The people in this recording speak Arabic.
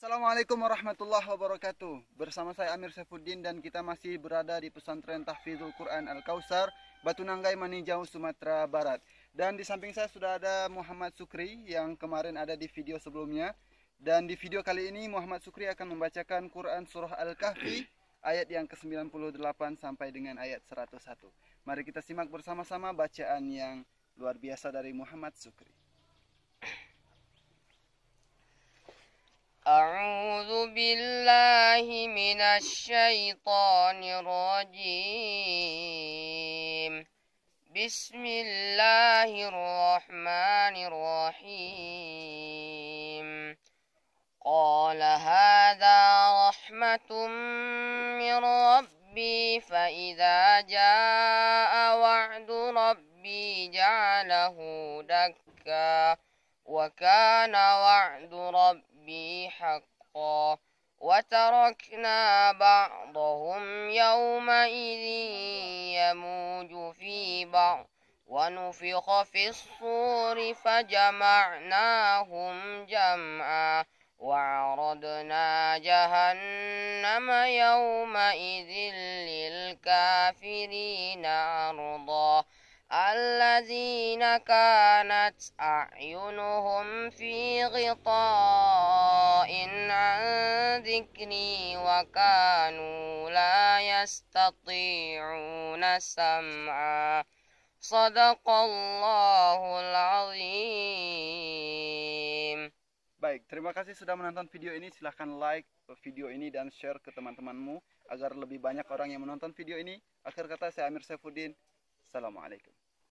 Assalamualaikum warahmatullahi wabarakatuh. Bersama saya Amir Syafuddin dan kita masih berada di pesantren Tahfizul Quran Al Kausar, Batu Nanggai, Maninjau, Sumatera Barat. Dan di samping saya sudah ada Muhammad Sukri yang kemarin ada di video sebelumnya. Dan di video kali ini Muhammad Sukri akan membacakan Quran surah Al-Kahfi ayat yang ke-98 sampai dengan ayat 101. Mari kita simak bersama-sama bacaan yang luar biasa dari Muhammad Sukri. بالله من الشيطان الرجيم بسم الله الرحمن الرحيم قال هذا رحمة من ربي فإذا جاء وعد ربي جعله دكا وكان وعد ربي حقا وتركنا بعضهم يومئذ يموج في بعض ونفخ في الصور فجمعناهم جمعا وعرضنا جهنم يومئذ للكافرين عرضا الذين كانت أعينهم في غطاء عن ذكري وكانوا لا يستطيعون سمعا صدق الله العظيم Baik, terima kasih sudah menonton video ini. Silahkan like video ini dan share ke teman-temanmu agar lebih banyak orang yang menonton video ini. Akhir kata, saya Amir Saifuddin. Assalamualaikum.